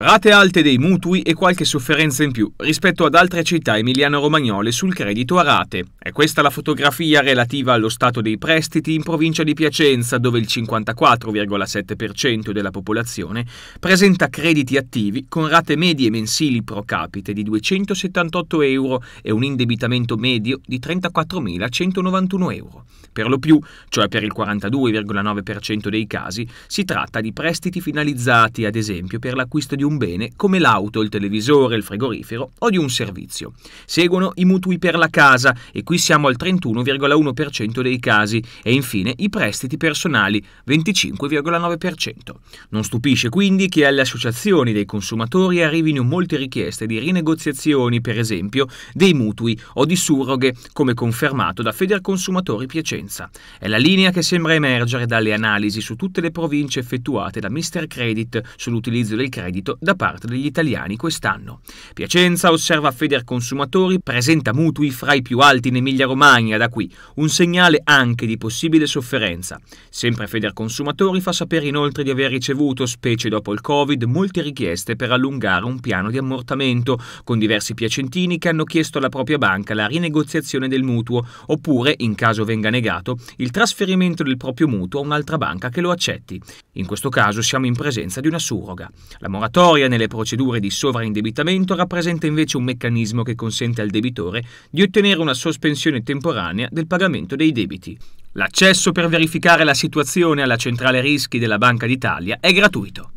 Rate alte dei mutui e qualche sofferenza in più rispetto ad altre città emiliano-romagnole sul credito a rate. È questa la fotografia relativa allo stato dei prestiti in provincia di Piacenza, dove il 54,7% della popolazione presenta crediti attivi con rate medie mensili pro capite di 278 euro e un indebitamento medio di 34.191 euro. Per lo più, cioè per il 42,9% dei casi, si tratta di prestiti finalizzati, ad esempio, per l'acquisto di un un bene come l'auto, il televisore, il frigorifero o di un servizio. Seguono i mutui per la casa e qui siamo al 31,1% dei casi e infine i prestiti personali 25,9%. Non stupisce quindi che alle associazioni dei consumatori arrivino molte richieste di rinegoziazioni, per esempio, dei mutui o di surroghe, come confermato da Federconsumatori Piacenza. È la linea che sembra emergere dalle analisi su tutte le province effettuate da Mr. Credit sull'utilizzo del credito da parte degli italiani quest'anno. Piacenza, osserva Feder Federconsumatori, presenta mutui fra i più alti in Emilia-Romagna da qui, un segnale anche di possibile sofferenza. Sempre Feder Consumatori fa sapere inoltre di aver ricevuto, specie dopo il Covid, molte richieste per allungare un piano di ammortamento, con diversi piacentini che hanno chiesto alla propria banca la rinegoziazione del mutuo, oppure, in caso venga negato, il trasferimento del proprio mutuo a un'altra banca che lo accetti. In questo caso siamo in presenza di una surroga. La moratoria L'istruttoria nelle procedure di sovraindebitamento rappresenta invece un meccanismo che consente al debitore di ottenere una sospensione temporanea del pagamento dei debiti. L'accesso per verificare la situazione alla centrale rischi della Banca d'Italia è gratuito.